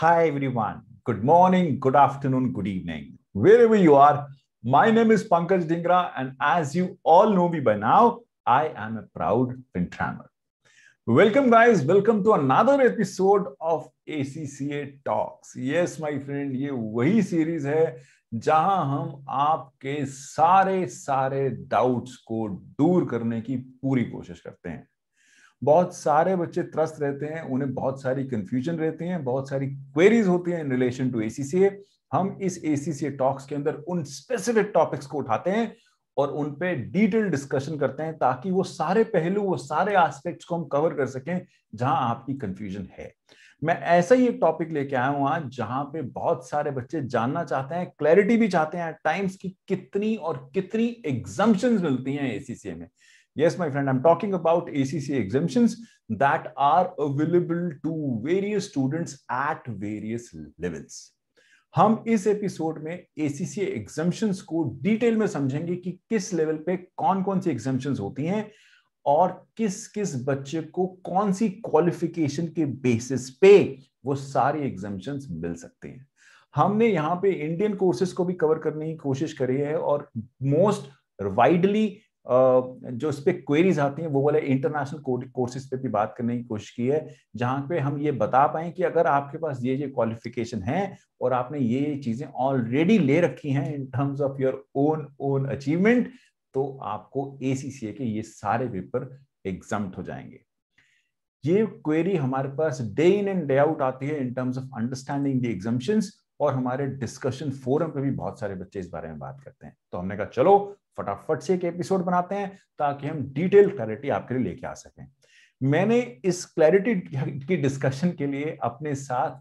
Hi, everyone. Good morning, good afternoon, good evening. Wherever you are, my name is Pankaj Dingra, and as you all know me by now, I am a proud Pintrammer. Welcome, guys. Welcome to another episode of ACCA Talks. Yes, my friend, ये वही series है जहां हम आपके सारे सारे doubts को दूर करने की पूरी कोशिश करते हैं बहुत सारे बच्चे त्रस्त रहते हैं उन्हें बहुत सारी कंफ्यूजन रहते हैं बहुत सारी क्वेरीज होती हैं इन रिलेशन टू एसीसीए हम इस एसीसीए टॉक्स के अंदर उन स्पेसिफिक टॉपिक्स को उठाते हैं और उन पे डिटेल डिस्कशन करते हैं ताकि वो सारे पहलू वो सारे एस्पेक्ट्स को हम कवर कर सकें जहां आपकी कंफ्यूजन है मैं ऐसा ही एक टॉपिक लेके आया हूं आज जहां पे बहुत सारे बच्चे जानना चाहते हैं क्लैरिटी भी चाहते हैं टाइम्स की कितनी और कितनी एग्जाम्पन मिलती हैं एसीसीए में Yes, my friend, I'm talking about ACC exemptions that are available to various students at various levels. हम इस एपिसोड में एसीसी एग्जाम्शंस को डिटेल में समझेंगे कि किस लेवल पे कौन कौन सी एग्जाम्शंस होती हैं और किस किस बच्चे को कौन सी क्वालिफिकेशन के बेसिस पे वो सारी एग्जाम्शंस मिल सकते हैं हमने यहाँ पे इंडियन कोर्सेज को भी कवर करने की कोशिश करी है और मोस्ट वाइडली जो इस पर क्वेरीज आती हैं वो वाले इंटरनेशनल कोर्सेज पे भी बात करने की कोशिश की है जहाँ पे हम ये बता पाएं कि अगर आपके पास ये ये क्वालिफिकेशन है और आपने ये ये चीज़ें ऑलरेडी ले रखी हैं in terms of your own own achievement तो आपको ए के ये सारे पेपर एग्जाम हो जाएंगे ये क्वेरी हमारे पास day in and day out आती है in terms of understanding the exemptions और हमारे डिस्कशन फोरम पे भी बहुत सारे बच्चे इस बारे में बात करते हैं तो हमने कहा चलो फटाफट से एक एपिसोड बनाते हैं ताकि हम डिटेल क्लैरिटी आपके लिए लेके आ सकें मैंने इस क्लैरिटी की डिस्कशन के लिए अपने साथ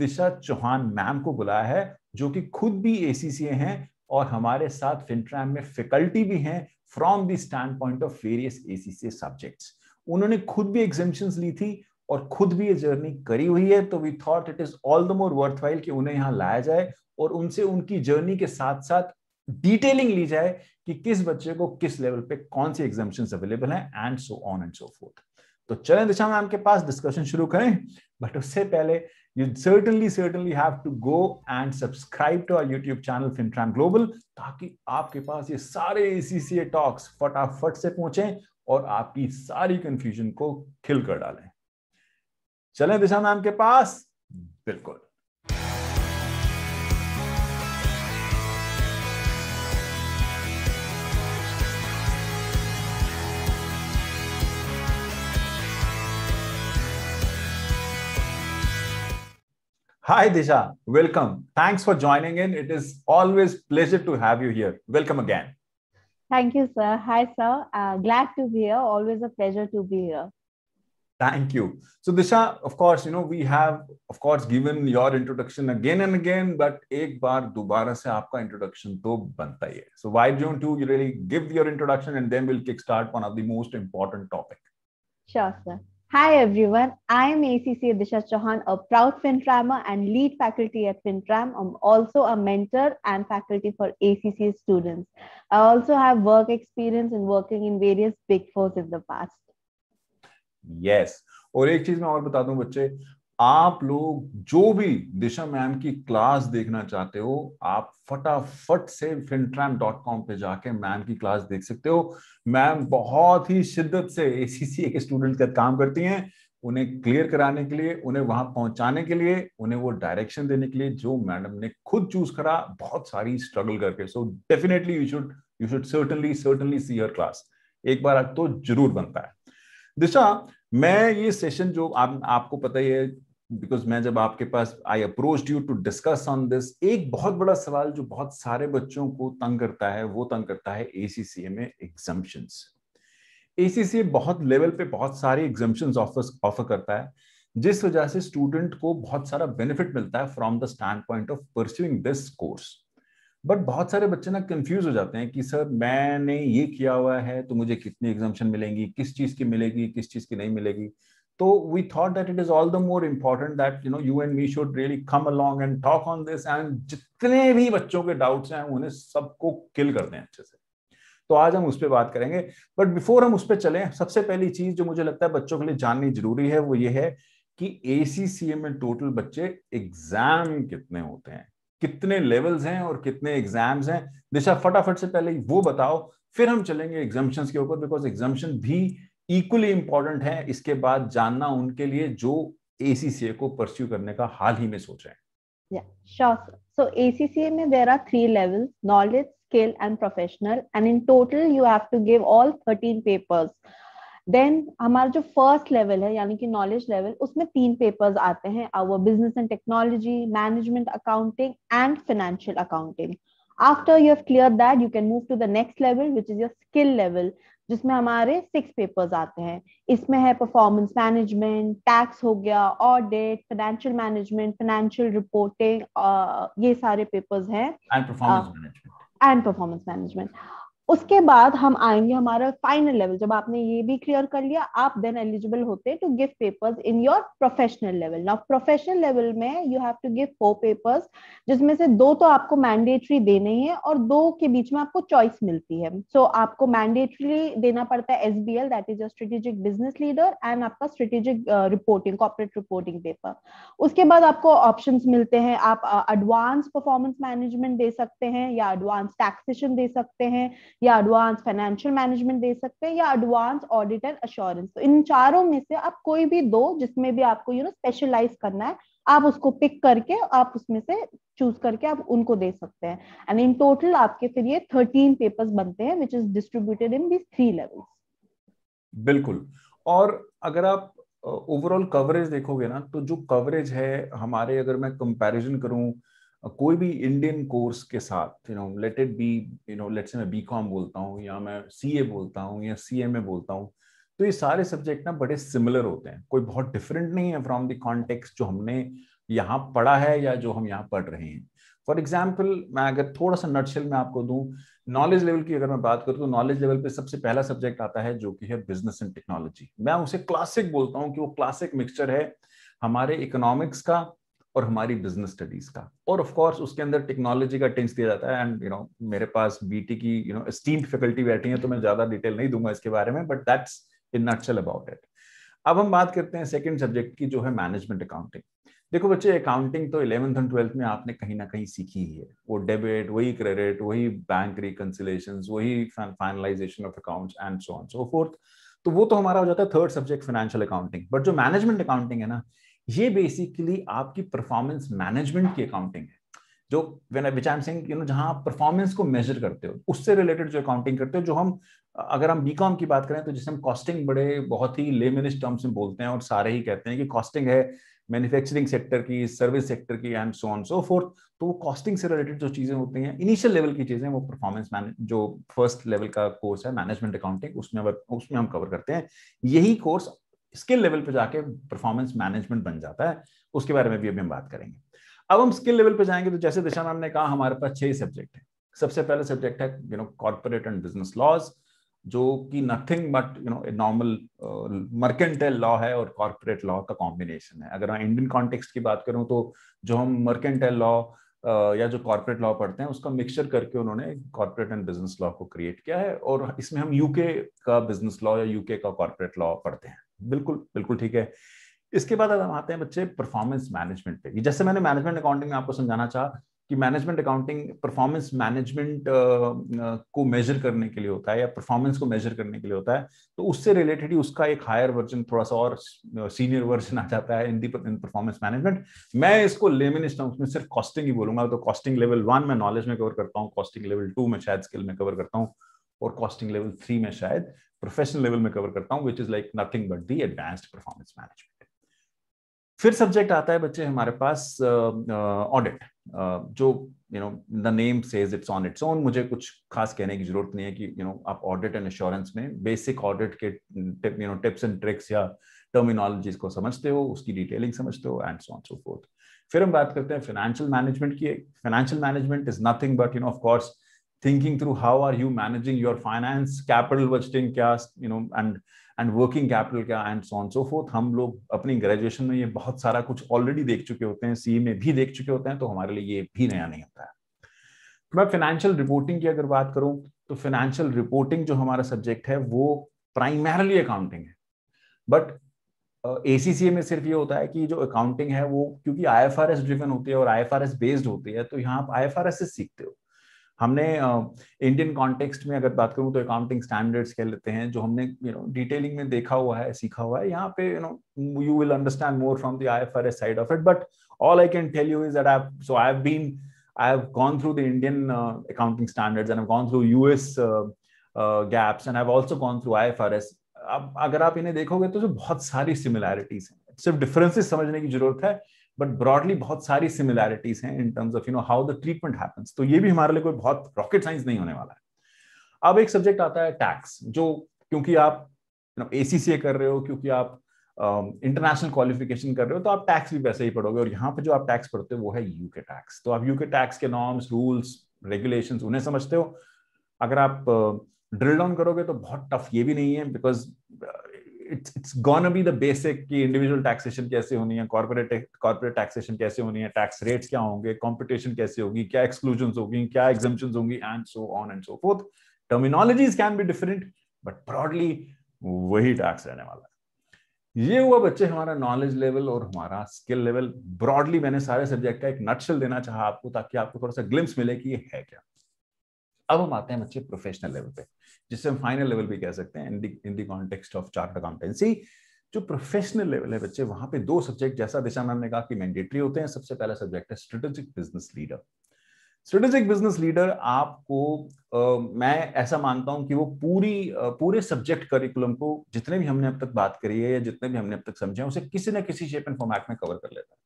दिशा चौहान मैम को बुलाया है जो कि खुद भी ए हैं और हमारे साथ फिनट्रैम में फैकल्टी भी हैं from the standpoint of various a subjects उन्होंने खुद भी एग्जिबिशन ली थी और खुद भी ये जर्नी करी हुई है तो we thought it is all the more worthwhile कि उन्हें यहाँ लाया जाए और उनसे उनकी जर्नी के साथ साथ डिटेलिंग ली जाए कि किस बच्चे को किस लेवल पे कौन सी एग्जामेशन अवेलेबल है and so on and so forth तो चलें दिशा मैम के पास डिस्कशन शुरू करें बट उससे पहले you certainly certainly have to go and subscribe to our YouTube channel Fintram global ताकि आपके पास ये सारे एसीसीए टॉक्स फटाफट से पहुंचे और आपकी सारी कंफ्यूजन को खिल कर डालें चलें दिशा मैम के पास बिल्कुल Hi Disha, welcome. Thanks for joining in. It is always pleasure to have you here. Welcome again. Thank you, sir. Hi, sir. Uh, glad to be here. Always a pleasure to be here. Thank you. So Disha, of course, you know, we have, of course, given your introduction again and again, but एक बार दोबारा से आपका introduction तो बनता ही So why don't you really give your introduction and then we'll kickstart one of the most important topic. Sure, sir. Hi everyone, I am ACC Disha Chauhan, a proud FinTramer and lead faculty at FinTram. I'm also a mentor and faculty for ACC students. I also have work experience in working in various big fours in the past. Yes और एक चीज मैं और बता दूं बच्चे आप लोग जो भी दिशा मैम की क्लास देखना चाहते हो आप फटाफट से फिनट्रैम डॉट कॉम पे जाके मैम की क्लास देख सकते हो मैम बहुत ही शिद्दत से सी के स्टूडेंट का काम करती हैं उन्हें क्लियर कराने के लिए उन्हें वहां पहुंचाने के लिए उन्हें वो डायरेक्शन देने के लिए जो मैडम ने खुद चूज करा बहुत सारी स्ट्रगल करके so definitely you should you should certainly certainly see हर क्लास एक बार तो जरूर बनता है दिशा मैं ये सेशन जो आप आपको पता ही है बिकॉज मैं जब आपके पास I approach you to discuss on this एक बहुत बड़ा सवाल जो बहुत सारे बच्चों को तंग करता है वो तंग करता है एसीसीए में एग्जाम्शन एसीसीए बहुत लेवल पे बहुत सारे एग्जाम्शन ऑफर ऑफर करता है जिस वजह से स्टूडेंट को बहुत सारा बेनिफिट मिलता है from the standpoint of pursuing this course but बहुत सारे बच्चे ना कंफ्यूज हो जाते हैं कि सर मैंने ये किया हुआ है तो मुझे कितनी एग्जामेशन मिलेंगी किस चीज़ की मिलेगी किस चीज़ की नहीं मिलेगी तो we thought that it is all the more important that you know you and me should really come along and talk on this and जितने भी बच्चों के डाउट्स हैं उन्हें सबको किल कर दें अच्छे से तो आज हम उस पर बात करेंगे बट बिफोर हम उस पर चले सबसे पहली चीज जो मुझे लगता है बच्चों के लिए जाननी जरूरी है वो ये है कि ए में टोटल बच्चे एग्जाम कितने होते हैं कितने लेवल्स हैं और कितने एग्जाम्स हैं दिशा फटाफट से पहले वो बताओ फिर हम चलेंगे एग्जाम्शन के ऊपर बिकॉज एग्जाम्शन भी इक्वली इंपॉर्टेंट है इसके बाद जानना उनके लिए जो ए को परस्यू करने का हाल ही में सोच रहे हैं सो ए सी सी ए में there are three level knowledge skill and professional and in total you have to give all thirteen papers then हमारा जो फर्स्ट लेवल है यानी कि नॉलेज लेवल उसमें तीन पेपर्स आते हैं our business and technology management accounting and financial accounting after you have clear that you can move to the next level which is your skill level जिसमें हमारे six papers आते हैं इसमें है परफॉर्मेंस मैनेजमेंट टैक्स हो गया audit financial management financial reporting ये सारे पेपर्स हैं and performance management and performance management उसके बाद हम आएंगे हमारा फाइनल लेवल जब आपने ये भी क्लियर कर लिया आप देन एलिजिबल होते to give papers in your professional level now professional level में you have to give four papers जिसमें से दो तो आपको मैंडेटरी देने हैं और दो के बीच में आपको चॉइस मिलती है सो so, आपको मैंडेटरी देना पड़ता है S B L that is a strategic business leader and आपका strategic reporting corporate reporting paper उसके बाद आपको ऑप्शन मिलते हैं आप एडवांस परफॉर्मेंस मैनेजमेंट दे सकते हैं या एडवांस टैक्सेशन दे सकते हैं या एडवांस फाइनेंशियल मैनेजमेंट दे सकते हैं या एडवांस ऑडिट एंड अश्योरेंस तो इन चारों में से आप कोई भी दो जिसमें भी आपको यू नो स्पेशलाइज करना है आप उसको पिक करके आप उसमें से चूज करके आप उनको दे सकते हैं एंड इन टोटल आपके फिर ये थर्टीन पेपर्स बनते हैं which is distributed in this three levels बिल्कुल और अगर आप ओवरऑल uh, कवरेज देखोगे ना तो जो कवरेज है हमारे अगर मैं कंपैरिजन करूं कोई भी इंडियन कोर्स के साथ you know let it be you know let say मैं बी कॉम बोलता हूँ या मैं सी ए बोलता हूँ या सी एम ए बोलता हूँ तो ये सारे सब्जेक्ट ना बड़े सिमिलर होते हैं कोई बहुत डिफरेंट नहीं है फ्रॉम द कॉन्टेक्स जो हमने यहाँ पढ़ा है या जो हम यहाँ पढ़ रहे हैं फॉर एग्जाम्पल मैं अगर थोड़ा सा नटशेल में आपको दूँ नॉलेज लेवल की अगर मैं बात करूँ तो नॉलेज लेवल पे सबसे पहला सब्जेक्ट आता है जो कि है बिजनेस एंड टेक्नोलॉजी मैं उसे क्लासिक बोलता हूँ कि वो क्लासिक मिक्सचर है हमारे इकोनॉमिक्स का और हमारी बिजनेस स्टडीज का और ऑफ कोर्स उसके अंदर टेक्नोलॉजी का टेंस दिया जाता है एंड यू नो मेरे पास बीटी की यू नो स्टीम्ड फैकल्टी बैठी है तो मैं ज्यादा डिटेल नहीं दूंगा इसके बारे में but that's in nutshell about it अब हम बात करते हैं सेकंड सब्जेक्ट की जो है मैनेजमेंट अकाउंटिंग देखो बच्चे अकाउंटिंग तो इलेवंथ एंड ट्वेल्थ में आपने कहीं ना कहीं सीखी ही है वो डेबिट वही क्रेडिट वही बैंक रिकनसिलेशन वही finalisation of accounts and so on so forth तो वो तो हमारा हो जाता है third subject financial accounting but जो मैनेजमेंट अकाउंटिंग है ना ये बेसिकली आपकी परफॉर्मेंस मैनेजमेंट की अकाउंटिंग है जो when which I am saying you know जहां आप परफॉर्मेंस को मेजर करते हो उससे रिलेटेड जो अकाउंटिंग करते हो जो हम अगर हम बीकॉम की बात करें तो जिसे हम कॉस्टिंग बड़े बहुत ही लेमिनिस्ट टर्म्स में बोलते हैं और सारे ही कहते हैं कि कॉस्टिंग है मैन्युफैक्चरिंग सेक्टर की सर्विस सेक्टर की and so on so forth तो वो कॉस्टिंग से रिलेटेड जो चीज़ें होती हैं इनिशियल लेवल की चीज़ें वो परफॉर्मेंस मैनेज जो फर्स्ट लेवल का कोर्स है मैनेजमेंट अकाउंटिंग उसमें उसमें हम कवर करते हैं यही कोर्स स्किल लेवल पे जाके परफॉर्मेंस मैनेजमेंट बन जाता है उसके बारे में भी अभी हम बात करेंगे अब हम स्किल लेवल पे जाएंगे तो जैसे दिशा मैम ने कहा हमारे पास छह सब्जेक्ट है सबसे पहला सब्जेक्ट है you know corporate and business laws जो कि nothing but you know normal mercantile law है और कॉर्पोरेट लॉ का कॉम्बिनेशन है अगर मैं इंडियन कॉन्टेक्स्ट की बात करूं तो जो हम मर्केंटाइल लॉ uh, या जो कॉर्पोरेट लॉ पढ़ते हैं उसका मिक्सचर करके उन्होंने कॉर्पोरेट एंड बिजनेस लॉ को क्रिएट किया है और इसमें हम यूके का बिजनेस लॉ या यूके का कॉर्पोरेट लॉ पढ़ते हैं बिल्कुल बिल्कुल ठीक है इसके बाद हम आते हैं बच्चे परफॉर्मेंस मैनेजमेंट पे जैसे मैंने मैनेजमेंट अकाउंटिंग में आपको समझाना चाह कि मैनेजमेंट अकाउंटिंग परफॉर्मेंस मैनेजमेंट को मेजर करने के लिए होता है या परफॉर्मेंस को मेजर करने के लिए होता है तो उससे रिलेटेड ही उसका एक हायर वर्जन थोड़ा सा और सीनियर वर्जन आ जाता है इन दी इन परफॉर्मेंस मैनेजमेंट मैं इसको लेमिन टर्म्स में सिर्फ कॉस्टिंग ही बोलूंगा तो कॉस्टिंग लेवल वन में नॉलेज में कवर करता हूँ कॉस्टिंग लेवल टू में शायद स्किल में कवर करता हूँ और कॉस्टिंग लेवल थ्री में शायद प्रोफेशनल लेवल में कवर करता हूं which is like nothing but the advanced performance management फिर सब्जेक्ट आता है बच्चे हमारे पास ऑडिट जो you know the name says it's on its own मुझे कुछ खास कहने की जरूरत नहीं है कि यू नो आप ऑडिट एंड एश्योरेंस में बेसिक ऑडिट के you know tips and tricks या टर्मिनोलॉजीज को समझते हो उसकी डिटेलिंग समझते हो and so on so forth फिर हम बात करते हैं फाइनेंशियल मैनेजमेंट की financial management is nothing but you know of course thinking through how are you managing your finance capital budgeting क्या you know and and working capital क्या and so on so forth हम लोग अपनी graduation में ये बहुत सारा कुछ already देख चुके होते हैं CE में भी देख चुके होते हैं तो हमारे लिए ये भी नया नहीं होता है मैं financial reporting की अगर बात करूं तो financial reporting जो हमारा subject है वो primarily accounting है but ए uh, में सिर्फ ये होता है कि जो अकाउंटिंग है वो क्योंकि I F R S driven होती है और I F R S based होती है तो यहाँ आप आई एफ आर एस से सीखते हो हमने इंडियन कॉन्टेक्स्ट में अगर बात करूं तो अकाउंटिंग स्टैंडर्ड्स कह लेते हैं जो हमने यू नो डिटेलिंग में देखा हुआ है सीखा हुआ है यहाँ पे you know you will understand more from the IFRS side of it but all I can tell you is that I so I have been I have gone through the Indian uh, accounting standards and I've gone through US uh, uh, gaps and I've also gone through अब अगर आप इन्हें देखोगे तो जो बहुत सारी similarities हैं सिर्फ डिफरेंसेस समझने की जरूरत है बट ब्रॉडली बहुत सारी सिमिलैरिटीज हैं in terms of you know how the treatment happens तो ये भी हमारे लिए कोई बहुत रॉकेट साइंस नहीं होने वाला है अब एक सब्जेक्ट आता है टैक्स जो क्योंकि आप ए सी सी ए कर रहे हो क्योंकि आप इंटरनेशनल um, क्वालिफिकेशन कर रहे हो तो आप टैक्स भी वैसे ही पढ़ोगे और यहाँ पे जो आप टैक्स पढ़ते हो वो है यू के टैक्स तो आप यू के टैक्स के नॉर्म्स रूल्स रेगुलेशन उन्हें समझते हो अगर आप ड्रिल uh, डाउन करोगे तो बहुत टफ ये भी नहीं है because it's it's gonna be the basic कि इंडिविजुअल टैक्सेशन कैसे होनी है कॉर्पोरेट कॉर्पोरेट टैक्सेशन कैसे होनी है टैक्स रेट्स क्या होंगे कॉम्पिटिशन कैसे होगी क्या एक्सक्लूजन होगी क्या एग्जाम्शन होंगी and so on and so forth terminologies can be different but broadly वही टैक्स रहने वाला है ये हुआ बच्चे हमारा नॉलेज लेवल और हमारा स्किल लेवल ब्रॉडली मैंने सारे सब्जेक्ट का एक नक्शल देना चाहा आपको ताकि आपको थोड़ा सा ग्लिम्स मिले कि ये है क्या अब हम आते हैं बच्चे प्रोफेशनल लेवल पे जिससे हम फाइनल लेवल भी कह सकते हैं in the context of chartered accountancy जो प्रोफेशनल लेवल है बच्चे वहां पे दो सब्जेक्ट जैसा दिशा मैम ने कहा कि मैंडेटरी होते हैं सबसे पहला सब्जेक्ट है strategic business leader strategic business leader आपको आ, मैं ऐसा मानता हूं कि वो पूरी आ, पूरे सब्जेक्ट करिकुलम को जितने भी हमने अब तक बात करी है या जितने भी हमने अब तक समझे उसे किसी ना किसी शेप एंड फॉर्मेट में कवर कर लेता है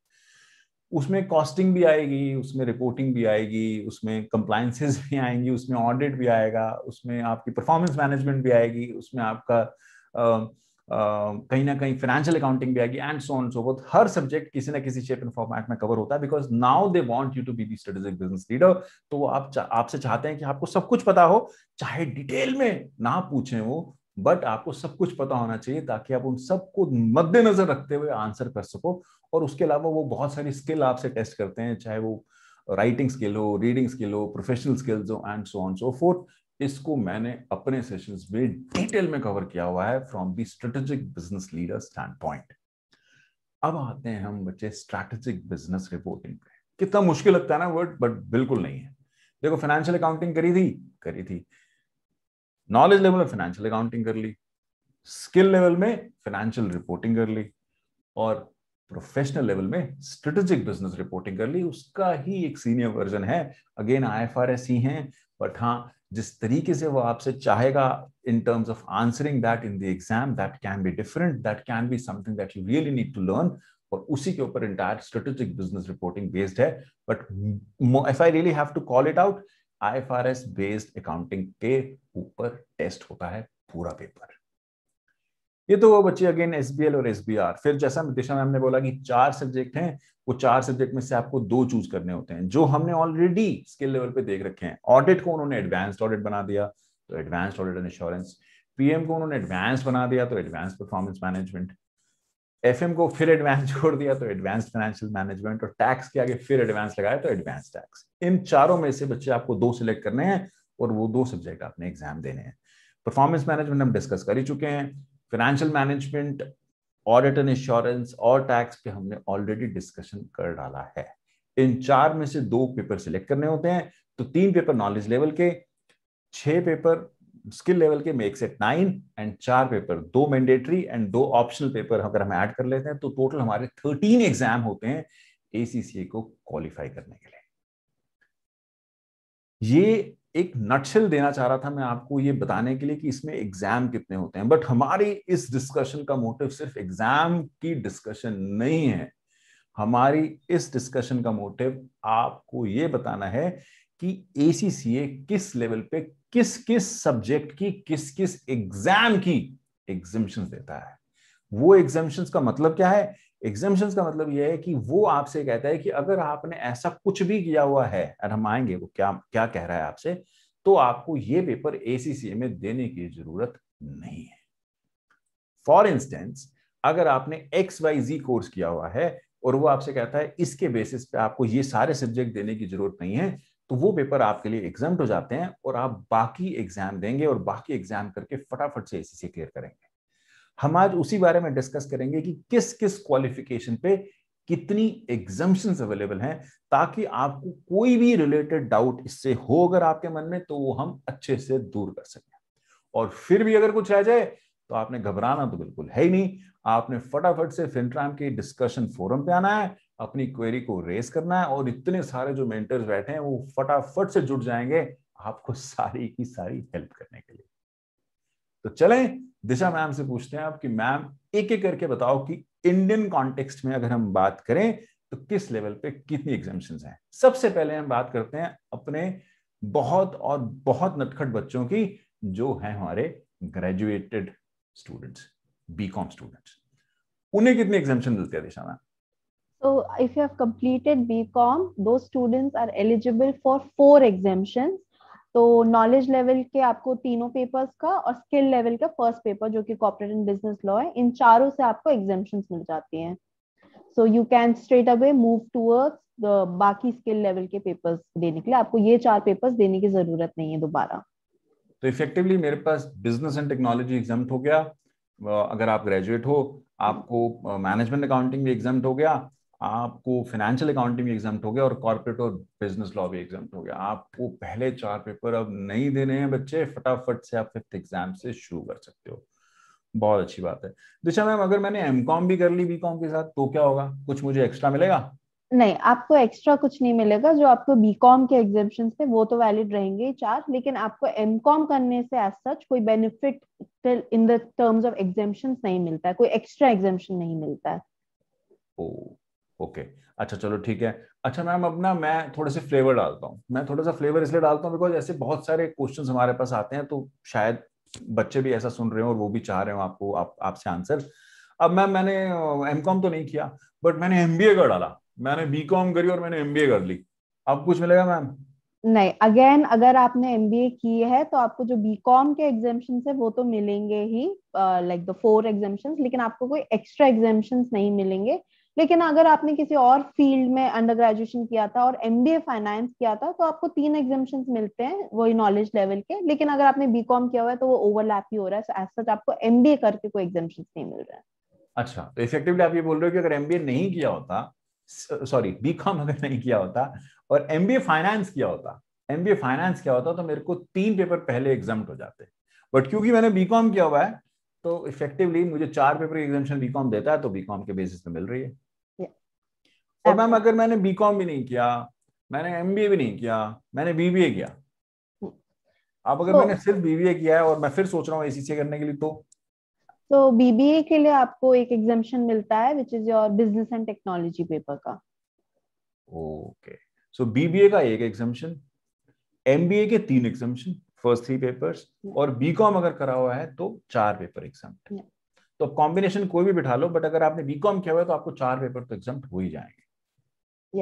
उसमें कॉस्टिंग भी आएगी उसमें रिपोर्टिंग भी आएगी उसमें कंप्लाइंसेज भी आएंगी उसमें ऑडिट भी आएगा उसमें आपकी परफॉर्मेंस मैनेजमेंट भी आएगी उसमें आपका कहीं ना कहीं फाइनेंशियल अकाउंटिंग भी आएगी एंड सो ऑन सो बहुत हर सब्जेक्ट किसी ना किसी शेप एंड फॉर्मेट में कवर होता है because now they want you to be the strategic business leader तो आप आपसे चाहते हैं कि आपको सब कुछ पता हो चाहे डिटेल में ना पूछें वो बट आपको सब कुछ पता होना चाहिए ताकि आप उन सबको मद्देनजर रखते हुए आंसर कर सको और उसके अलावा वो बहुत सारी स्किल आपसे टेस्ट करते हैं चाहे वो राइटिंग स्किल हो रीडिंग स्किल हो प्रोफेशनल स्किल्स हो and so on so forth इसको मैंने अपने सेशंस में डिटेल में कवर किया हुआ है from the strategic business leader standpoint अब आते हैं हम बच्चे स्ट्रैटेजिक बिजनेस रिपोर्टिंग पे कितना मुश्किल लगता है ना वर्ड बट बिल्कुल नहीं है देखो फाइनेंशियल अकाउंटिंग करी थी करी थी नॉलेज लेवल में फाइनेंशियल अकाउंटिंग कर ली स्किल लेवल में फाइनेंशियल रिपोर्टिंग कर ली और प्रोफेशनल लेवल में स्ट्रेटेजिक बिजनेस रिपोर्टिंग कर ली उसका ही एक सीनियर वर्जन है अगेन आईएफआरएस ही हैं बट हाँ जिस तरीके से वो आपसे चाहेगा in terms of answering that in the exam that can be different that can be something that you really need to learn और उसी के ऊपर entire strategic business reporting based है but if I really have to call it out IFRS based accounting के ऊपर test होता है पूरा पेपर ये तो वो बच्चे अगेन एस और एस फिर जैसा दिशा मैम ने बोला कि चार सब्जेक्ट हैं वो चार सब्जेक्ट में से आपको दो चूज करने होते हैं जो हमने ऑलरेडी स्किल लेवल पे देख रखे हैं ऑडिट को उन्होंने एडवांस्ड ऑडिट बना दिया तो advanced audit and insurance PM को उन्होंने एडवांस बना दिया तो एडवांस परफॉर्मेंस मैनेजमेंट एफ को फिर एडवांस छोड़ दिया तो एडवांस फाइनेंशियल मैनेजमेंट और टैक्स के आगे फिर एडवांस लगाया तो एडवांस टैक्स इन चारों में से बच्चे आपको दो सिलेक्ट करने हैं और वो दो सब्जेक्ट आपने एग्जाम देने हैं परफॉर्मेंस मैनेजमेंट हम डिस्कस कर ही चुके हैं financial management audit and insurance और टैक्स पे हमने ऑलरेडी डिस्कशन कर डाला है इन चार में से दो पेपर सिलेक्ट करने होते हैं तो तीन पेपर नॉलेज लेवल के छह पेपर स्किल लेवल के मेक्स इट नाइन एंड चार पेपर दो मैंडेटरी एंड दो ऑप्शनल पेपर अगर हम ऐड कर लेते हैं तो टोटल हमारे थर्टीन एग्जाम होते हैं एसीसीए को क्वालिफाई करने के लिए ये एक नटशेल देना चाह रहा था मैं आपको ये बताने के लिए कि इसमें एग्जाम कितने होते हैं बट हमारी इस डिस्कशन का मोटिव सिर्फ एग्जाम की डिस्कशन नहीं है हमारी इस डिस्कशन का मोटिव आपको ये बताना है कि एसीसीए किस लेवल पे किस किस सब्जेक्ट की किस किस एग्जाम की एग्जामिशन देता है वो एग्जामिशन का मतलब क्या है एग्जामिशन का मतलब यह है कि वो आपसे कहता है कि अगर आपने ऐसा कुछ भी किया हुआ है और हम आएंगे वो क्या क्या कह रहा है आपसे तो आपको ये पेपर एसीसीए में देने की जरूरत नहीं है फॉर इंस्टेंस अगर आपने एक्स वाई जी कोर्स किया हुआ है और वो आपसे कहता है इसके बेसिस पे आपको ये सारे सब्जेक्ट देने की जरूरत नहीं है तो वो पेपर आपके लिए एग्जाम हो जाते हैं और आप बाकी एग्जाम देंगे और बाकी एग्जाम करके फटाफट से एसीसी क्लियर करेंगे हम आज उसी बारे में डिस्कस करेंगे कि किस किस क्वालिफिकेशन पे कितनी एग्जामेशन अवेलेबल हैं ताकि आपको कोई भी रिलेटेड डाउट इससे हो अगर आपके मन में तो वो हम अच्छे से दूर कर सकें और फिर भी अगर कुछ रह जाए तो आपने घबराना तो बिल्कुल है ही नहीं आपने फटाफट से फिनट्राम के डिस्कशन फोरम पे आना है अपनी क्वेरी को रेस करना है और इतने सारे जो मेंटर्स बैठे हैं वो फटाफट से जुट जाएंगे आपको सारी की सारी हेल्प करने के लिए तो चलें दिशा मैम से पूछते हैं आप कि मैम एक एक करके बताओ कि इंडियन कॉन्टेक्स्ट में अगर हम बात करें तो किस लेवल पे कितनी एग्जामेशन हैं सबसे पहले हम बात करते हैं अपने बहुत और बहुत नटखट बच्चों की जो है हमारे ग्रेजुएटेड स्टूडेंट्स बीकॉम स्टूडेंट्स उन्हें कितनी एग्जामेशन मिलती है Disha ma'am So if you have completed BCom, those students are eligible for four exemptions. तो नॉलेज लेवल के आपको तीनों पेपर्स का और स्किल लेवल का फर्स्ट पेपर जो कि कॉपरेट एंड बिजनेस लॉ है इन चारों से आपको एग्जेम्पन मिल जाती हैं so you can straight away move towards बाकी स्किल लेवल के पेपर्स देने के लिए आपको ये चार पेपर्स देने की जरूरत नहीं है दोबारा तो इफेक्टिवली मेरे पास बिजनेस एंड टेक्नोलॉजी एग्जाम हो गया अगर आप ग्रेजुएट हो आपको मैनेजमेंट अकाउंटिंग भी एग्जाम हो गया आपको फाइनेंशियल अकाउंटिंग भी एग्जाम हो गया और कॉर्पोरेट और बिजनेस लॉ भी एग्जाम हो गया आपको पहले चार पेपर अब नहीं देने हैं बच्चे फटाफट से आप फिफ्थ एग्जाम से शुरू कर सकते हो बहुत अच्छी बात है दिशा मैम अगर मैंने एम भी कर ली बी के साथ तो क्या होगा कुछ मुझे एक्स्ट्रा मिलेगा नहीं आपको एक्स्ट्रा कुछ नहीं मिलेगा जो आपको बीकॉम के एग्जामेशन थे वो तो वैलिड रहेंगे चार लेकिन आपको एमकॉम करने से एज सच कोई benefit in the terms of exemption नहीं मिलता है कोई एक्स्ट्रा एग्जामेशन नहीं मिलता है ओके okay. अच्छा चलो ठीक है अच्छा मैम अपना मैं थोड़े से फ्लेवर डालता हूँ मैं थोड़ा सा फ्लेवर इसलिए डालता हूँ बिकॉज ऐसे बहुत सारे क्वेश्चन हमारे पास आते हैं तो शायद बच्चे भी ऐसा सुन रहे हो और वो भी चाह रहे हो आपको आप आपसे आंसर अब मैम मैंने एम कॉम तो नहीं किया बट मैंने एम बी ए कर डाला मैंने बी कॉम करी और मैंने एम बी ए कर ली अब कुछ मिलेगा मैम नहीं अगेन अगर आपने एम बी ए की है तो आपको जो बी कॉम के एग्जामेशन है वो तो मिलेंगे ही लाइक द फोर एग्जामेशन लेकिन आपको कोई एक्स्ट्रा एग्जामेशन नहीं मिलेंगे लेकिन अगर आपने किसी और फील्ड में अंडर ग्रेजुएशन किया था और एम फाइनेंस किया था तो आपको तीन एग्जामेशन मिलते हैं वही नॉलेज लेवल के लेकिन अगर आपने बी किया हुआ है तो वो ओवरलैप ही हो रहा है एज सच आपको एम करके कोई एग्जामेशन नहीं मिल रहा है अच्छा तो इफेक्टिवली आप ये बोल रहे हो कि अगर एम नहीं किया होता सॉरी बीकॉम अगर नहीं किया होता और एम फाइनेंस किया होता एम फाइनेंस किया होता तो मेरे को तीन पेपर पहले एग्जाम हो जाते बट क्योंकि मैंने बीकॉम किया हुआ है तो इफेक्टिवली मुझे चार पेपर एग्जामेशन बीकॉम देता है तो बीकॉम के बेसिस पे मिल रही है और मैम अगर मैंने बी कॉम भी नहीं किया मैंने एम भी नहीं किया मैंने बीबीए किया अब अगर तो, मैंने सिर्फ बीबीए किया है और मैं फिर सोच रहा हूँ एसीसीए करने के लिए तो तो बीबीए के लिए आपको एक एग्जामिशन मिलता है which is your business and technology paper का ओके सो बीबीए का एक एग्जामेशन एमबीए के तीन एग्जामिशन फर्स्ट थ्री पेपर्स और बीकॉम अगर करा हुआ है तो चार पेपर एग्जाम तो कॉम्बिनेशन कोई भी बिठा लो बट अगर आपने बीकॉम किया हुआ है तो आपको चार पेपर तो एग्जाम हो ही जाएंगे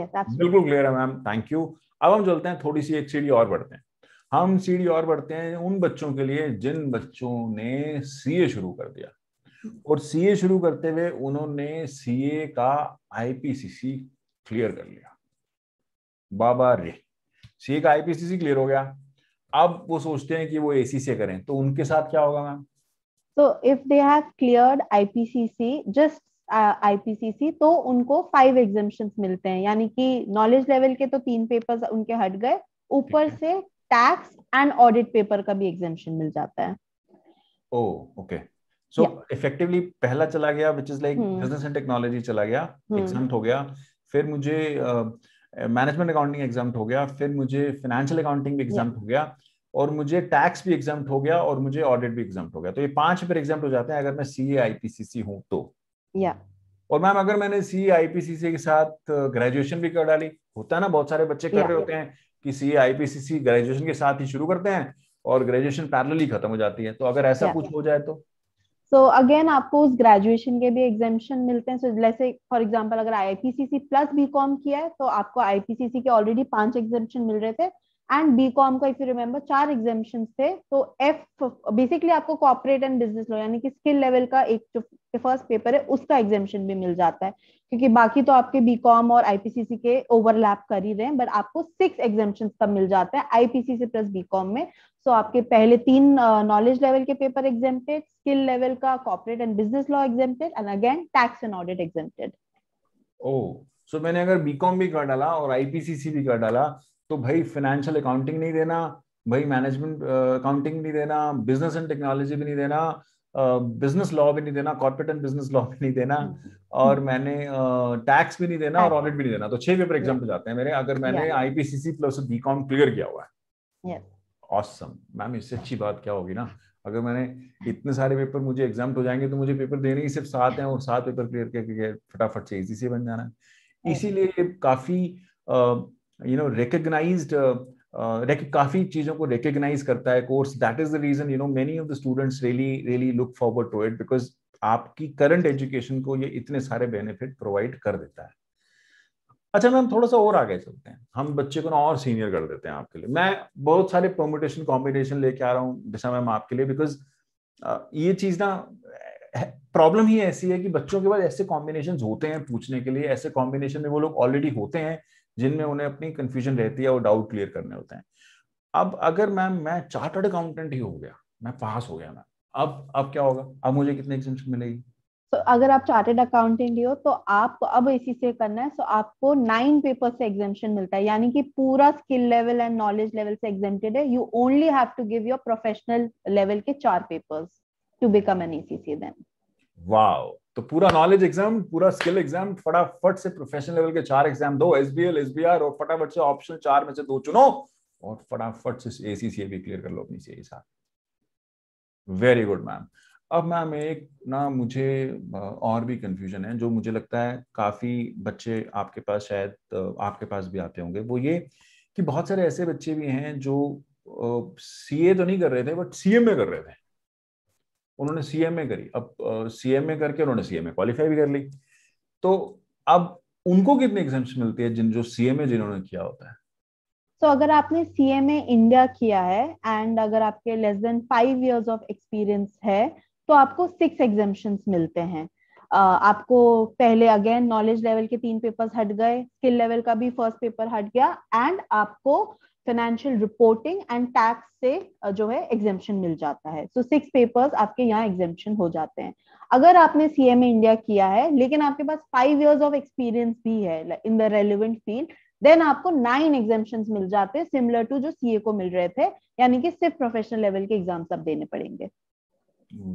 बिल्कुल क्लियर है मैम थैंक यू अब हम चलते हैं थोड़ी सी एक सीढ़ी और बढ़ते हैं हम सीढ़ी और बढ़ते हैं उन बच्चों के लिए जिन बच्चों ने सीए शुरू कर दिया और सीए शुरू करते हुए उन्होंने सीए का आईपीसीसी क्लियर कर लिया बाबा रे सीए का आईपीसीसी क्लियर हो गया अब वो सोचते हैं कि वो एसी से करें तो उनके साथ क्या होगा ma'am So if they have clear IPCC just IPCC तो उनको फाइव एग्जामेशन मिलते हैं यानी कि नॉलेज लेवल के तो तीन पेपर उनके हट गए ऊपर से टैक्स एंड ऑडिट पेपर का भी एग्जामेशन मिल जाता है ओह ओके सो इफेक्टिवली पहला चला गया which is like business and technology चला गया एग्जाम हम्म। हो गया फिर मुझे मैनेजमेंट अकाउंटिंग एग्जाम हो गया फिर मुझे फाइनेंशियल अकाउंटिंग भी एग्जाम हो गया और मुझे टैक्स भी एग्जाम हो गया और मुझे ऑडिट भी एग्जाम हो गया तो ये पांच पेपर एग्जाम हो जाते हैं अगर मैं सी ए आई पी सी सी हूँ तो या और मैम अगर मैंने सी आईपीसीसी के साथ ग्रेजुएशन भी कर डाली होता है ना बहुत सारे बच्चे कर रहे होते हैं कि सी आईपीसीसी ग्रेजुएशन के साथ ही शुरू करते हैं और ग्रेजुएशन पैरल ही खत्म हो जाती है तो अगर ऐसा कुछ हो जाए तो सो so अगेन आपको उस ग्रेजुएशन के भी एग्जामेशन मिलते हैं सो so, जैसे फॉर एग्जांपल अगर आईपीसीसी प्लस बीकॉम किया है तो आपको आईपीसीसी के ऑलरेडी पांच एग्जामेशन मिल रहे थे एंड बी कॉम का इफ यू रिमेम्बर चार एग्जामेशन थे तो एफ बेसिकली आपको कॉपरेट एंड बिजनेस लो यानी कि स्किल लेवल का एक जो फर्स्ट पेपर है उसका एग्जामेशन भी मिल जाता है क्योंकि बाकी तो आपके बी कॉम और आईपीसीसी के ओवरलैप कर ही रहे हैं बट आपको सिक्स एग्जामेशन तब मिल जाता है आईपीसीसी प्लस बी कॉम में सो so आपके पहले तीन नॉलेज uh, लेवल के पेपर एग्जामेटेड स्किल लेवल का corporate and business law exempted and again tax and audit exempted oh so मैंने अगर बीकॉम भी कर डाला और आईपीसीसी भी कर डाला तो भाई फाइनेंशियल अकाउंटिंग नहीं देना भाई मैनेजमेंट अकाउंटिंग uh, नहीं देना बिजनेस एंड टेक्नोलॉजी भी नहीं देना बिजनेस uh, लॉ भी नहीं देना कॉर्पोरेट एंड बिजनेस लॉ भी नहीं देना और मैंने टैक्स भी नहीं देना और ऑडिट भी नहीं देना तो छह पेपर एग्जाम्पल जाते हैं मेरे अगर मैंने IPCC plus BCom clear किया हुआ है ऑसम मैम इससे अच्छी बात क्या होगी ना अगर मैंने इतने सारे पेपर मुझे एग्जाम हो जाएंगे तो मुझे पेपर देने ही सिर्फ सात हैं और सात पेपर क्लियर करके फटाफट से इजी से बन जाना है इसीलिए काफी uh, यू नो रिकग्नाइज्ड काफी चीजों को रिकग्नाइज करता है course that is the reason you know many of the students really really look forward to it because आपकी करंट एजुकेशन को ये इतने सारे बेनिफिट प्रोवाइड कर देता है अच्छा मैम थोड़ा सा और आगे चलते हैं हम बच्चे को ना और सीनियर कर देते हैं आपके लिए मैं बहुत सारे परमोटेशन कॉम्बिनेशन लेके आ रहा हूँ दिशा मैम आपके लिए बिकॉज ये चीज ना प्रॉब्लम ही ऐसी है कि बच्चों के पास ऐसे कॉम्बिनेशन होते हैं पूछने के लिए ऐसे कॉम्बिनेशन में वो लोग ऑलरेडी होते हैं जिनमें उन्हें अपनी कंफ्यूजन रहती है और डाउट क्लियर करने होते हैं अब अगर मैम मैं चार्टर्ड अकाउंटेंट ही हो गया मैं पास हो गया मैम अब अब क्या होगा अब मुझे कितनी एग्जाम्स मिलेगी तो अगर आप चार्टेड अकाउंटेंट हो तो आपको अब इसी से करना है तो आपको नाइन पेपर से एग्जेंशन मिलता है यानी कि पूरा skill level and knowledge level से एग्जेंटेड है you only have to give your professional level के चार papers to become an ACCA then wow तो पूरा नॉलेज एग्जाम पूरा स्किल एग्जाम फटाफट से प्रोफेशनल लेवल के चार एग्जाम दो S B L S B R और फटाफट से ऑप्शन चार में से दो चुनो और फटाफट से ए सी सी ए भी क्लियर कर लो अपनी सी साथ वेरी गुड मैम अब मैम एक ना मुझे और भी कंफ्यूजन है जो मुझे लगता है काफी बच्चे आपके पास शायद आपके पास भी आते होंगे वो ये कि बहुत सारे ऐसे बच्चे भी हैं जो सीए तो नहीं कर रहे थे बट सीएम में कर रहे थे उन्होंने सीएमए करी अब सीएमए uh, करके उन्होंने सीएमए क्वालिफाई भी कर ली तो अब उनको कितने एग्जाम्स मिलती है जिन जो सीएमए जिन्होंने किया होता है तो so, अगर आपने सीएमए इंडिया किया है एंड अगर आपके less than five years of experience है तो आपको सिक्स एग्जाम्शन मिलते हैं Uh, आपको पहले अगेन नॉलेज लेवल के तीन पेपर्स हट गए स्किल लेवल का भी फर्स्ट पेपर हट गया एंड आपको फाइनेंशियल रिपोर्टिंग एंड टैक्स से जो है एग्जेम्पन मिल जाता है सो सिक्स पेपर्स आपके यहाँ एग्जेम्पन हो जाते हैं अगर आपने सी एम इंडिया किया है लेकिन आपके पास फाइव ईयर्स ऑफ एक्सपीरियंस भी है in the relevant field then आपको नाइन एग्जेम्पन मिल जाते हैं सिमिलर टू जो ए को मिल रहे थे यानी कि सिर्फ प्रोफेशनल लेवल के एग्जाम्स आप देने पड़ेंगे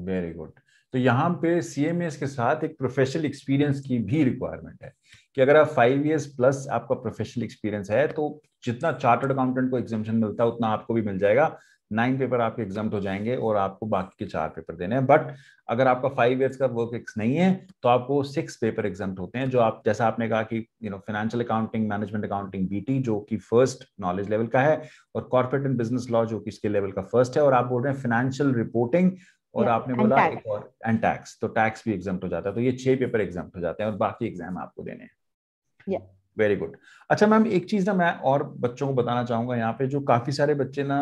वेरी गुड तो यहाँ पे सी के साथ एक प्रोफेशनल एक्सपीरियंस की भी रिक्वायरमेंट है कि अगर आप फाइव ईयर्स प्लस आपका प्रोफेशनल एक्सपीरियंस है तो जितना चार्टर्ड अकाउंटेंट को एग्जामेशन मिलता है उतना आपको भी मिल जाएगा नाइन पेपर आपके एग्जाम हो जाएंगे और आपको बाकी के चार पेपर देने हैं बट अगर आपका फाइव ईयर्स का वर्क एक्स नहीं है तो आपको सिक्स पेपर एग्जाम होते हैं जो आप जैसा आपने कहा कि you know financial accounting management accounting बी जो कि फर्स्ट नॉलेज लेवल का है और कॉर्पोरेट एंड बिजनेस लॉ जो कि इसके लेवल का फर्स्ट है और आप बोल रहे हैं फाइनेंशियल रिपोर्टिंग और आपने बोला एक और एंड टैक्स तो टैक्स भी एग्जाम हो जाता है तो ये छह पेपर एग्जाम हो जाते हैं और बाकी एग्जाम आपको देने हैं वेरी गुड अच्छा मैम एक चीज ना मैं और बच्चों को बताना चाहूंगा यहाँ पे जो काफी सारे बच्चे ना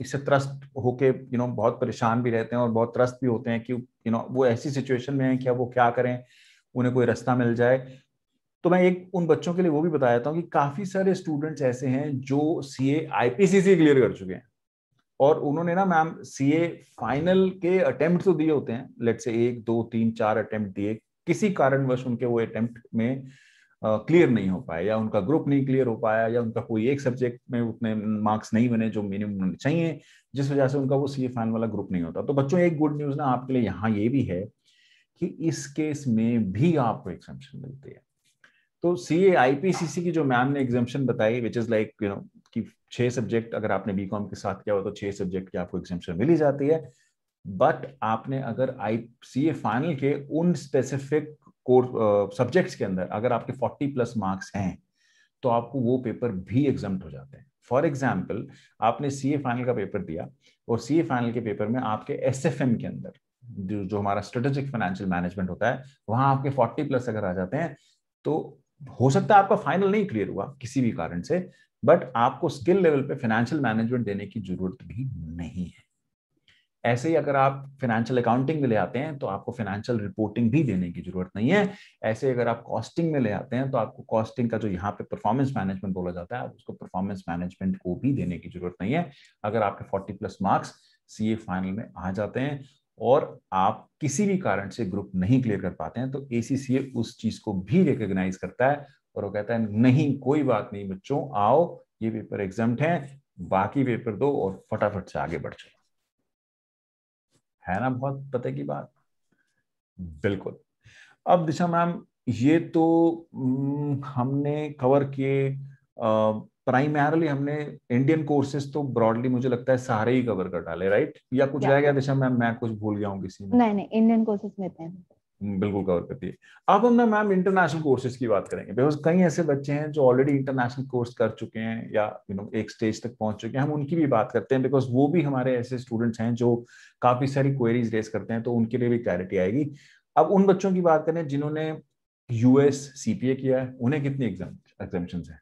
इससे त्रस्त होके यू नो बहुत परेशान भी रहते हैं और बहुत त्रस्त भी होते हैं कि यू नो वो ऐसी सिचुएशन में है कि अब वो क्या करें उन्हें कोई रास्ता मिल जाए तो मैं एक उन बच्चों के लिए वो भी बता देता हूँ कि काफी सारे स्टूडेंट्स ऐसे हैं जो सी ए I P C C clear कर चुके हैं और उन्होंने ना मैम सीए फाइनल के अटेम्प्ट तो दिए होते हैं लेट से एक दो तीन चार अटेम्प्ट दिए किसी कारणवश उनके वो अटेम्प्ट में क्लियर uh, नहीं हो पाया या उनका ग्रुप नहीं क्लियर हो पाया या उनका कोई एक सब्जेक्ट में उतने मार्क्स नहीं बने जो मिनिमम होने चाहिए जिस वजह से उनका वो सी फाइनल वाला ग्रुप नहीं होता तो बच्चों एक गुड न्यूज ना आपके लिए यहाँ ये भी है कि इस केस में भी आपको एक्सम्पन मिलती है तो सी ए आई पी सी सी की जो मैम ने एग्जामेशन बताई which is like you know कि छह सब्जेक्ट अगर आपने बी के साथ किया हो तो छह सब्जेक्ट की आपको एग्जामेशन मिली जाती है बट आपने अगर आई सी ए फाइनल के उन स्पेसिफिक कोर्स सब्जेक्ट्स के अंदर अगर आपके 40 प्लस मार्क्स हैं तो आपको वो पेपर भी एग्जाम हो जाते हैं फॉर एग्जाम्पल आपने सी ए फाइनल का पेपर दिया और सी ए फाइनल के पेपर में आपके एस एफ एम के अंदर जो जो हमारा स्ट्रेटेजिक फाइनेंशियल मैनेजमेंट होता है वहां आपके 40 प्लस अगर आ जाते हैं तो हो सकता है आपका फाइनल नहीं क्लियर हुआ किसी भी कारण से बट आपको स्किल लेवल पे फाइनेंशियल मैनेजमेंट देने की जरूरत भी नहीं है ऐसे ही अगर आप फाइनेंशियल अकाउंटिंग में ले आते हैं तो आपको फाइनेंशियल रिपोर्टिंग भी देने की जरूरत नहीं है ऐसे अगर आप कॉस्टिंग में ले आते हैं तो आपको कॉस्टिंग का जो यहाँ पे परफॉर्मेंस मैनेजमेंट बोला जाता है उसको परफॉर्मेंस मैनेजमेंट को भी देने की जरूरत नहीं है अगर आपके फोर्टी प्लस मार्क्स सी फाइनल में आ जाते हैं और आप किसी भी कारण से ग्रुप नहीं क्लियर कर पाते हैं तो ए उस चीज को भी रिकग्नाइज करता है और वो कहता है नहीं कोई बात नहीं बच्चों आओ ये पेपर एग्जाम है बाकी पेपर दो और फटाफट से आगे बढ़ जाओ है ना बहुत पते की बात बिल्कुल अब दिशा मैम ये तो हम्म, हमने कवर किए प्राइमरली हमने इंडियन कोर्सेज तो ब्रॉडली मुझे लगता है सारे ही कवर कर डाले राइट या कुछ रह गया दिशा मैम मैं कुछ भूल गया हूँ किसी में नहीं नहीं इंडियन कोर्सेज में इतने बिल्कुल कवर करती है अब हम ना मैम इंटरनेशनल कोर्सेज की बात करेंगे बिकॉज कई ऐसे बच्चे हैं जो ऑलरेडी इंटरनेशनल कोर्स कर चुके हैं या यू नो एक स्टेज तक पहुंच चुके हैं हम उनकी भी बात करते हैं बिकॉज वो भी हमारे ऐसे स्टूडेंट्स हैं जो काफी सारी क्वेरीज रेस करते हैं तो उनके लिए भी क्लैरिटी आएगी अब उन बच्चों की बात करें जिन्होंने यूएस सीपीए किया है उन्हें कितनी एग्जाम एग्जामिशन है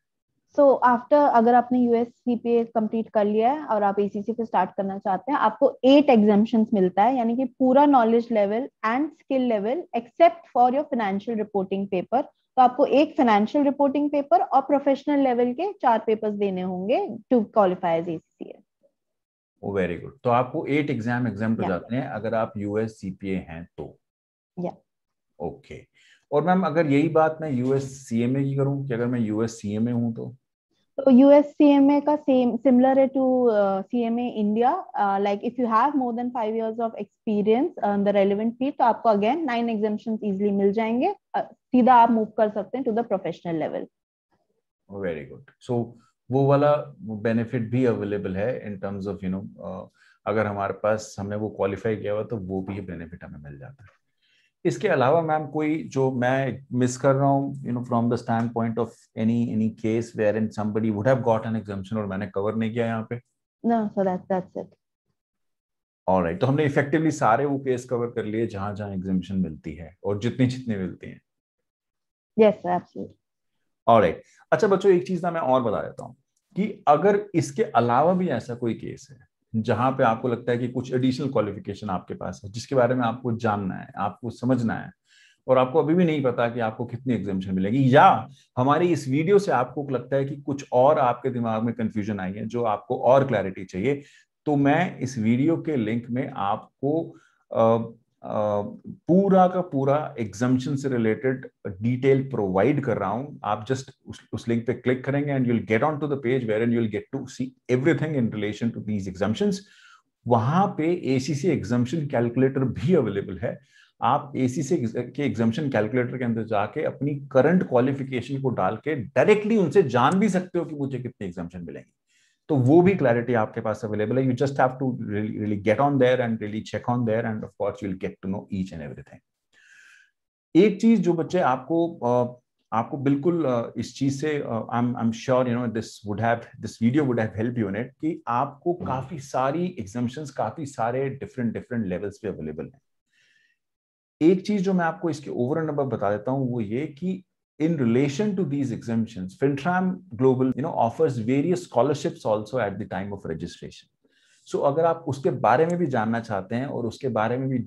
सो आफ्टर अगर आपने यूएस सीपीए कंप्लीट कर लिया है और आप एसीसी पे स्टार्ट करना चाहते हैं आपको एट एग्जामेशन मिलता है यानी कि पूरा knowledge level and skill level except for your financial reporting paper तो आपको एक फाइनेंशियल रिपोर्टिंग पेपर और प्रोफेशनल लेवल के चार पेपर्स देने होंगे to qualify as ACCA very good तो आपको एट एग्जाम एग्जाम हो जाते हैं अगर आप यूएस सीपीए हैं तो या ओके okay. और मैम अगर यही बात मैं यूएस सीएमए की करूं कि अगर मैं यूएस सीएमए हूं तो So USCMA ka same similar to uh, CMA India. Uh, like if you have more than 5 years of experience on the relevant field, to aapko again nine exemptions easily mil jayenge Uh, सीधा आप move kar sakte hain to the professional level. oh, Very good. So वो वाला benefit भी available है in terms of you know uh, अगर हमारे पास हमने वो qualify किया हुआ तो वो भी benefit हमें मिल जाता है. इसके अलावा मैम कोई जो मैं मिस कर रहा हूँ you know from the standpoint of any any case wherein somebody would have got an exemption और मैंने कवर नहीं किया यहाँ पे no so that that's it alright तो हमने इफेक्टिवली सारे वो केस कवर कर लिए जहाँ जहाँ एग्जामिशन मिलती है और जितनी जितनी मिलती हैं यस एब्सोल्युटली ऑलराइट अच्छा बच्चों एक चीज ना मैं और बता देता हूँ कि अगर इसके अलावा भी ऐसा कोई केस है जहां पे आपको लगता है कि कुछ एडिशनल क्वालिफिकेशन आपके पास है जिसके बारे में आपको जानना है आपको समझना है और आपको अभी भी नहीं पता कि आपको कितनी एग्जामेशन मिलेगी या हमारी इस वीडियो से आपको लगता है कि कुछ और आपके दिमाग में कंफ्यूजन आई है जो आपको और क्लैरिटी चाहिए तो मैं इस वीडियो के लिंक में आपको पूरा का पूरा एग्जाम्शन से रिलेटेड डिटेल प्रोवाइड कर रहा हूं आप जस्ट उस, उस लिंक पे क्लिक करेंगे and you'll get on to the page where and you'll get to see everything in relation to these exemption वहां पे एसीसी एग्जाम्शन कैलकुलेटर भी अवेलेबल है आप एसीसी के एग्जाम्शन कैलकुलेटर के अंदर जाके अपनी करंट क्वालिफिकेशन को डाल के डायरेक्टली उनसे जान भी सकते हो कि मुझे कितनी एग्जाम्शन मिलेंगी तो वो भी क्लैरिटी आपके पास अवेलेबल है you just have to really get on there and really check on there and of course you will get to know each and everything एक चीज जो बच्चे आपको आपको बिल्कुल इस चीज से I am I am sure you know this would have this video would have help you in it कि आपको काफी सारी एग्जाम्शंस काफी सारे डिफरेंट डिफरेंट लेवल्स पे अवेलेबल हैं एक चीज जो मैं आपको इसके ओवर एंड अबव बता देता हूं वो ये कि in relation to these exemptions, FinTram Global you know, offers various scholarships also at the time of registration. So agar aap uske baare mein bhi janna chahte hain aur uske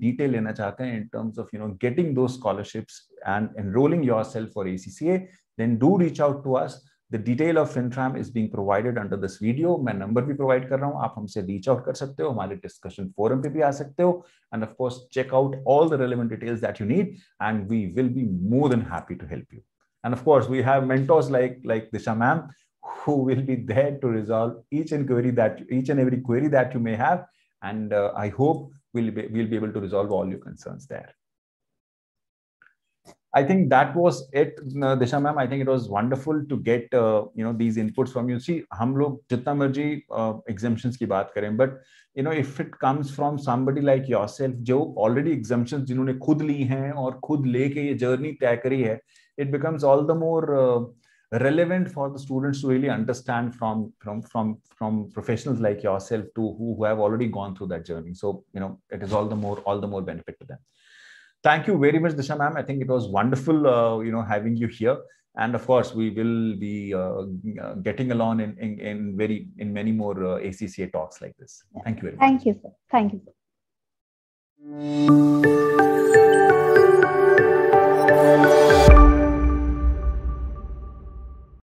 detail lena chahte hain in terms of getting those scholarships and enrolling yourself for ACCA, then do reach out to us. The detail of FinTram is being provided under this video. My number bhi provide kar raha hoon. Aap humse reach out kar sakte ho. Humare discussion forum pe bhi And of course, check out all the relevant details that you need. And we will be more than happy to help you. And of course, we have mentors like, like Disha ma'am, who will be there to resolve each and query that each and every query that you may have. And uh, I hope we'll be, we'll be able to resolve all your concerns there. I think that was it, uh, Disha ma'am. I think it was wonderful to get uh, you know these inputs from you. See, हम लोग जितना मर्जी exemptions की बात करें, but you know if it comes from somebody like yourself, जो already exemptions जिन्होंने खुद ली हैं और खुद लेके ये journey तय करी है, it becomes all the more uh, relevant for the students to really understand from from from from professionals like yourself to who, who have already gone through that journey so you know it is all the more all the more benefit to them thank you very much disha ma'am i think it was wonderful uh, you know having you here and of course we will be uh, getting along in, in, in very in many more uh, acca talks like this thank you very much thank you sir thank you sir